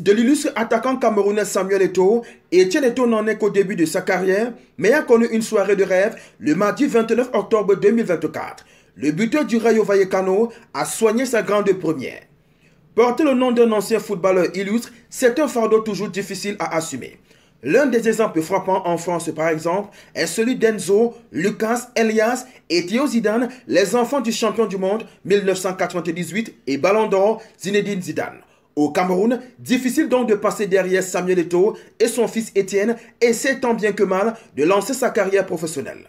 de l'illustre attaquant camerounais Samuel Eto'o, Etienne Eto'o n'en est qu'au début de sa carrière, mais a connu une soirée de rêve le mardi 29 octobre 2024. Le buteur du Rayo Vallecano a soigné sa grande première. Porter le nom d'un ancien footballeur illustre, c'est un fardeau toujours difficile à assumer. L'un des exemples frappants en France, par exemple, est celui d'Enzo, Lucas, Elias et Théo Zidane, les enfants du champion du monde 1998 et Ballon d'Or Zinedine Zidane. Au Cameroun, difficile donc de passer derrière Samuel Eto'o et son fils Étienne essaie tant bien que mal de lancer sa carrière professionnelle.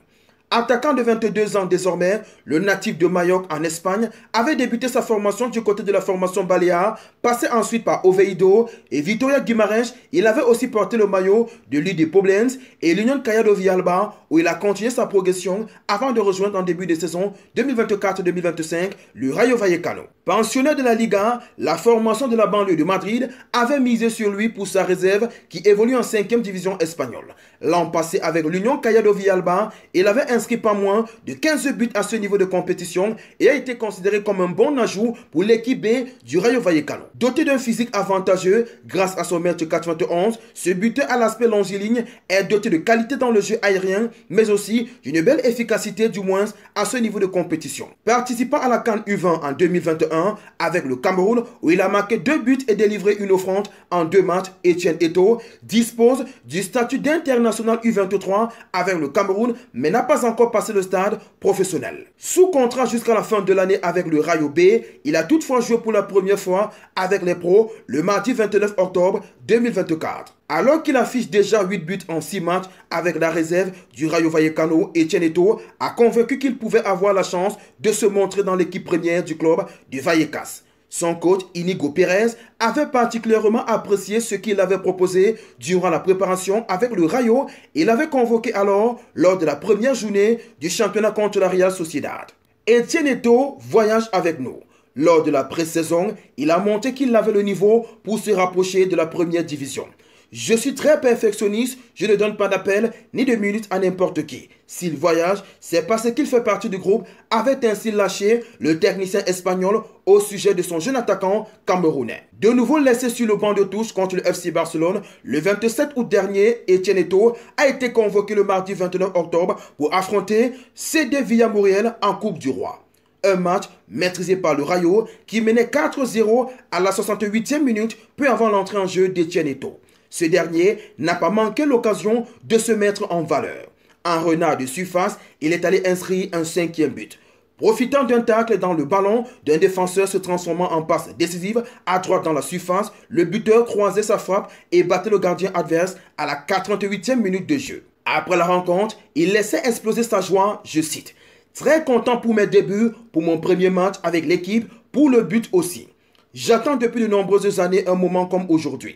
Attaquant de 22 ans désormais, le natif de Mayoc en Espagne avait débuté sa formation du côté de la formation Balea, passé ensuite par Oveido et Victoria Guimarães. Il avait aussi porté le maillot de l'UD Poblens et l'Union Cayado Villalba où il a continué sa progression avant de rejoindre en début de saison 2024-2025 le Rayo Vallecano. Pensionnaire de la Liga, la formation de la banlieue de Madrid avait misé sur lui pour sa réserve qui évolue en 5e division espagnole. L'an passé avec l'Union Callado Villalba, il avait inscrit pas moins de 15 buts à ce niveau de compétition et a été considéré comme un bon ajout pour l'équipe B du Rayo Vallecano. Doté d'un physique avantageux grâce à son mètre 91, ce buteur à l'aspect longiligne est doté de qualité dans le jeu aérien mais aussi d'une belle efficacité du moins à ce niveau de compétition. Participant à la Cannes U20 en 2021, avec le Cameroun où il a marqué deux buts et délivré une offrande en deux matchs. Etienne Eto dispose du statut d'international U23 avec le Cameroun mais n'a pas encore passé le stade professionnel. Sous contrat jusqu'à la fin de l'année avec le Rayo B, il a toutefois joué pour la première fois avec les pros le mardi 29 octobre 2024. Alors qu'il affiche déjà 8 buts en six matchs avec la réserve du Rayo Vallecano, Etienne Eto a convaincu qu'il pouvait avoir la chance de se montrer dans l'équipe première du club du Vallecas. Son coach Inigo Pérez avait particulièrement apprécié ce qu'il avait proposé durant la préparation avec le Rayo et l'avait convoqué alors lors de la première journée du championnat contre la Real Sociedad. Etienne Eto voyage avec nous. Lors de la pré-saison, il a montré qu'il avait le niveau pour se rapprocher de la première division. Je suis très perfectionniste, je ne donne pas d'appel ni de minutes à n'importe qui. S'il voyage, c'est parce qu'il fait partie du groupe, avait ainsi lâché le technicien espagnol au sujet de son jeune attaquant camerounais. De nouveau laissé sur le banc de touche contre le FC Barcelone, le 27 août dernier, Etienne Eto a été convoqué le mardi 29 octobre pour affronter CD Villamoriel en Coupe du Roi. Un match maîtrisé par le Rayo qui menait 4-0 à la 68e minute peu avant l'entrée en jeu d'Etienne Eto. Ce dernier n'a pas manqué l'occasion de se mettre en valeur. En renard de surface, il est allé inscrire un cinquième but. Profitant d'un tacle dans le ballon, d'un défenseur se transformant en passe décisive à droite dans la surface, le buteur croisait sa frappe et battait le gardien adverse à la 48 e minute de jeu. Après la rencontre, il laissait exploser sa joie, je cite, « Très content pour mes débuts, pour mon premier match avec l'équipe, pour le but aussi. J'attends depuis de nombreuses années un moment comme aujourd'hui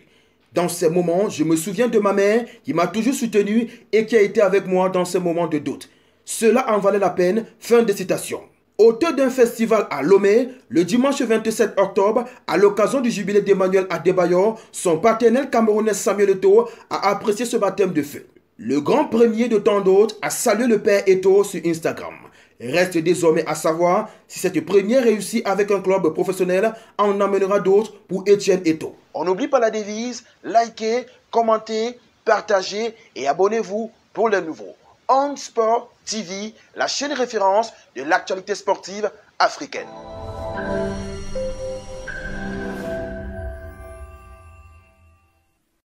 dans ces moments. Je me souviens de ma mère qui m'a toujours soutenu et qui a été avec moi dans ces moments de doute. Cela en valait la peine. Fin de citation. Auteur d'un festival à Lomé, le dimanche 27 octobre, à l'occasion du jubilé d'Emmanuel Adebayor, son paternel camerounais Samuel Eto a apprécié ce baptême de feu. Le grand premier de tant d'autres a salué le père Eto sur Instagram. Reste désormais à savoir si cette première réussite avec un club professionnel en amènera d'autres pour Étienne Eto. On n'oublie pas la devise, likez, commentez, partagez et abonnez-vous pour les nouveaux. On Sport TV, la chaîne référence de l'actualité sportive africaine.